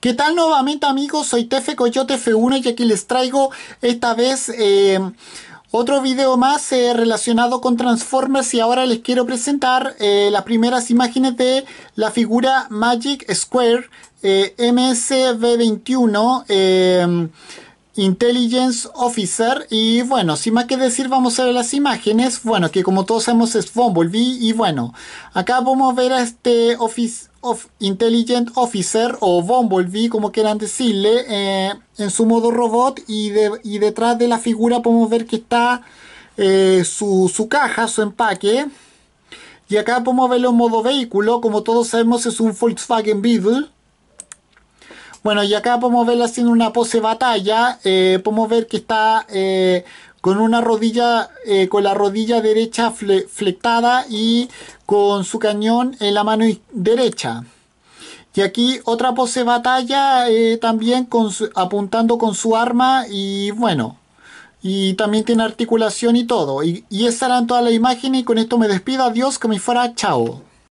¿Qué tal nuevamente amigos? Soy Tefe Coyote F1 y aquí les traigo esta vez eh, otro video más eh, relacionado con Transformers y ahora les quiero presentar eh, las primeras imágenes de la figura Magic Square msv 21 Intelligence Officer. Y bueno, sin más que decir, vamos a ver las imágenes. Bueno, que como todos sabemos es Bumblebee. Y bueno, acá a ver a este Office of Intelligent Officer o Bumblebee, como quieran decirle, eh, en su modo robot. Y, detrás de la figura podemos ver que está eh, su, su caja, su empaque. Y acá podemos verlo en modo vehículo. Como todos sabemos, es un Volkswagen Beetle. Bueno, y acá podemos verla haciendo una pose batalla. Eh, podemos ver que está eh, con una rodilla, eh, con la rodilla derecha flectada y con su cañón en la mano derecha. Y aquí otra pose batalla también apuntando con su arma y bueno. Y también tiene articulación y todo. Y, y esas eran todas las imágenes y con esto me despido. Adiós, que me fuera. Chao.